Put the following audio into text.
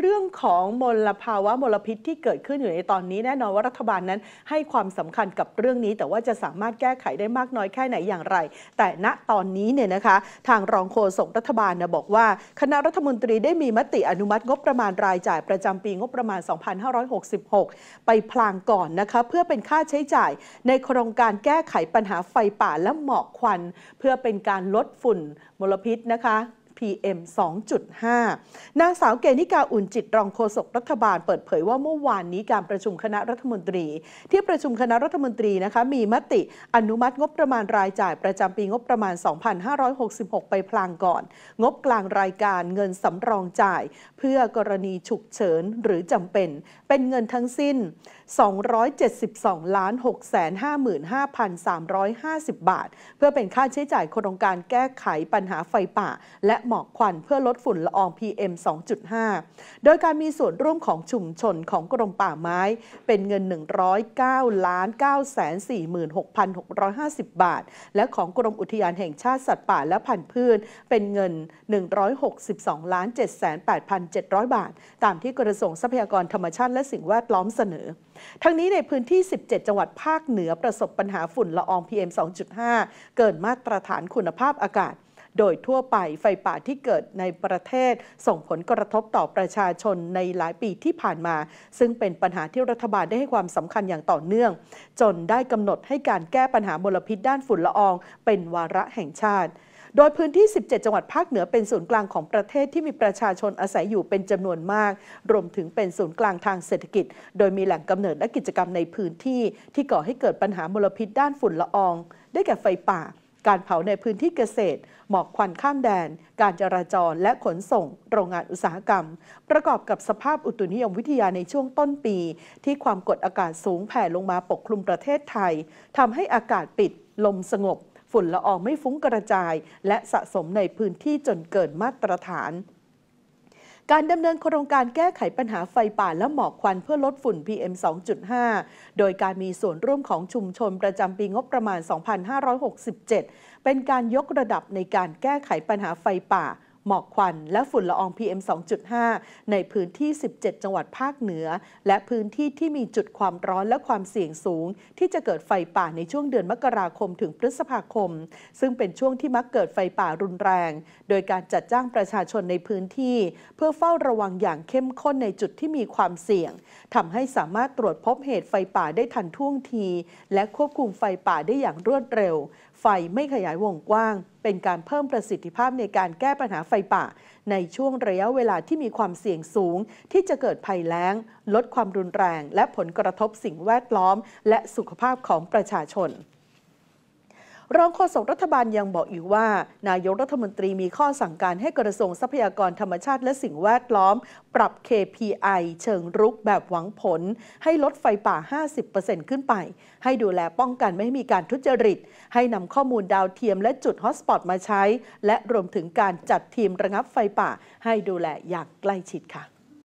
เรื่องของมลภาวะมลพิษที่เกิดขึ้นอยู่ในตอนนี้แน่นอนว่ารัฐบาลนั้น ให้ความสำคัญกับเรื่องนี้ แต่ว่าจะสามารถแก้ไขได้มากน้อยแค่ไหนอย่างไร แต่ณตอนนี้เนี่ยนะคะ ทางรองโฆษกรัฐบาลนะบอกว่าคณะรัฐมนตรีได้มีมติอนุมัติงบประมาณรายจ่ายประจำปีงบประมาณ 2566 ไปพลางก่อนนะคะ เพื่อเป็นค่าใช้จ่ายในโครงการแก้ไขปัญหาไฟป่าและหมอกควัน เพื่อเป็นการลดฝุ่นมลพิษนะคะ PM 2.5 นางสาวเกนิกาอุ่นจิตรองโฆษกรัฐบาลเปิดเผยว่าเมื่อวานนี้การประชุมคณะรัฐมนตรี ที่ประชุมคณะรัฐมนตรีนะคะมีมติอนุมัติงบประมาณรายจ่ายประจำปีงบประมาณ 2,566 ไปพลางก่อน งบกลางรายการเงินสำรองจ่าย เพื่อกรณีฉุกเฉินหรือจำเป็น เป็นเงินทั้งสิ้น 272ล้าน6แสน55,350 บาท เพื่อเป็นค่าใช้จ่ายโครงการแก้ไขปัญหาไฟป่าและหมอกควันเพื่อลดฝุ่นละออง PM 2.5 โดยการมีส่วนร่วมของชุมชนของกรมป่าไม้เป็นเงิน 109ล้าน9 4 6 650 บาท และของกรมอุทยานแห่งชาติสัตว์ป่าและพันธุ์พืชเป็นเงิน 162ล้าน7 8 7 0 0 บาท ตามที่กระทรวงทรัพยากรธรรมชาติและสิ่งแวดล้อมเสนอ ทั้งนี้ในพื้นที่ 17 จังหวัดภาคเหนือประสบปัญหาฝุ่นละออง PM 2.5 เกินมาตรฐานคุณภาพอากาศโดยทั่วไปไฟป่าที่เกิดในประเทศ ส่งผลกระทบต่อประชาชนในหลายปีที่ผ่านมา ซึ่งเป็นปัญหาที่รัฐบาลได้ให้ความสำคัญอย่างต่อเนื่อง จนได้กำหนดให้การแก้ปัญหามลพิษด้านฝุ่นละอองเป็นวาระแห่งชาติ โดยพื้นที่ 17 จังหวัดภาคเหนือเป็นศูนย์กลางของประเทศที่มีประชาชนอาศัยอยู่เป็นจำนวนมาก รวมถึงเป็นศูนย์กลางทางเศรษฐกิจ โดยมีแหล่งกำเนิดและกิจกรรมในพื้นที่ที่ก่อให้เกิดปัญหามลพิษด้านฝุ่นละออง ได้แก่ไฟป่าการเผาในพื้นที่เกษตร หมอกควันข้ามแดน การจราจรและขนส่งโรงงานอุตสาหกรรม ประกอบกับสภาพอุตุนิยมวิทยาในช่วงต้นปี ที่ความกดอากาศสูงแผ่ลงมาปกคลุมประเทศไทยทำให้อากาศปิด ลมสงบ ฝุ่นละอองไม่ฟุ้งกระจาย และสะสมในพื้นที่จนเกินมาตรฐานการดำเนินโครงการแก้ไขปัญหาไฟป่าและหมอกควันเพื่อลดฝุ่น PM 2.5 โดยการมีส่วนร่วมของชุมชนประจำปีงบประมาณ 2567 เป็นการยกระดับในการแก้ไขปัญหาไฟป่าหมอกควันและฝุ่นละออง PM 2.5 ในพื้นที่ 17 จังหวัดภาคเหนือ และพื้นที่ที่มีจุดความร้อนและความเสี่ยงสูง ที่จะเกิดไฟป่าในช่วงเดือนมกราคมถึงพฤษภาคม ซึ่งเป็นช่วงที่มักเกิดไฟป่ารุนแรง โดยการจัดจ้างประชาชนในพื้นที่ เพื่อเฝ้าระวังอย่างเข้มข้นในจุดที่มีความเสี่ยง ทำให้สามารถตรวจพบเหตุไฟป่าได้ทันท่วงที และควบคุมไฟป่าได้อย่างรวดเร็ว ไฟไม่ขยายวงกว้างเป็นการเพิ่มประสิทธิภาพในการแก้ปัญหาไฟป่าในช่วงระยะเวลาที่มีความเสี่ยงสูงที่จะเกิดภัยแล้ง ลดความรุนแรงและผลกระทบสิ่งแวดล้อมและสุขภาพของประชาชนรองโฆษกรัฐบาลยังบอกอีกว่า นายกรัฐมนตรีมีข้อสั่งการให้กระทรวงทรัพยากรธรรมชาติและสิ่งแวดล้อม ปรับ KPI เชิงรุกแบบหวังผล ให้ลดไฟป่า 50%ขึ้นไป ให้ดูแลป้องกันไม่ให้มีการทุจริต ให้นำข้อมูลดาวเทียมและจุดฮอตสปอตมาใช้ และรวมถึงการจัดทีมระงับไฟป่า ให้ดูแลอย่างใกล้ชิดค่ะ